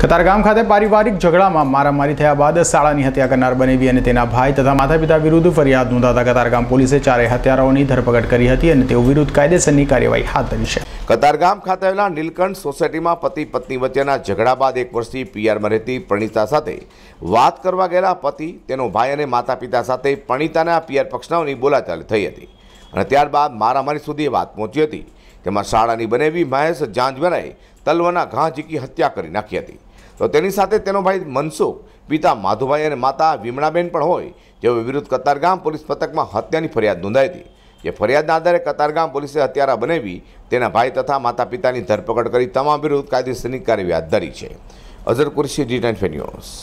કતારગામ ખાતે પારિવારિક ઝઘડામાં મારામારી થયા બાદ શાળાની હત્યા કરનાર બનેવી અને તેના ભાઈ તથા માતાપિતા વિરુદ્ધ ફરિયાદ નોંધાતા કતારગામ પોલીસે ચારેય હત્યારાઓની ધરપકડ કરી હતી અને તેઓ વિરુદ્ધ કાયદેસરની કાર્યવાહી હાથ ધરી છે કતારગામ ખાતે આવેલા નીલકંઠ સોસાયટીમાં પતિ પત્ની વચ્ચેના ઝઘડા બાદ એક વર્ષથી પીઆરમાં રહેતી પ્રણીતા સાથે વાત કરવા ગયેલા પતિ તેનો ભાઈ અને માતાપિતા સાથે પ્રણીતાના પીઆર પક્ષનાઓની બોલાચાલી થઈ હતી અને ત્યારબાદ મારામારી સુધી વાત પહોંચી હતી તેમાં શાળાની બનેવી મહેશ જાંજવરાએ તલવના ઘા ઝીકી હત્યા કરી નાખી હતી તો તેની સાથે તેનો ભાઈ મનસુખ પિતા માધુભાઈ અને માતા વિમળાબેન પણ હોય જેઓ વિરુદ્ધ કતારગામ પોલીસ પથકમાં હત્યાની ફરિયાદ નોંધાઈ હતી જે ફરિયાદના આધારે કતારગામ પોલીસે હત્યારા બનાવી તેના ભાઈ તથા માતા પિતાની ધરપકડ કરી તમામ વિરુદ્ધ કાયદેસરની કાર્યવાહી હાથ ધરી છે અઝર કુરશી જી ટેન્ફે ન્યૂઝ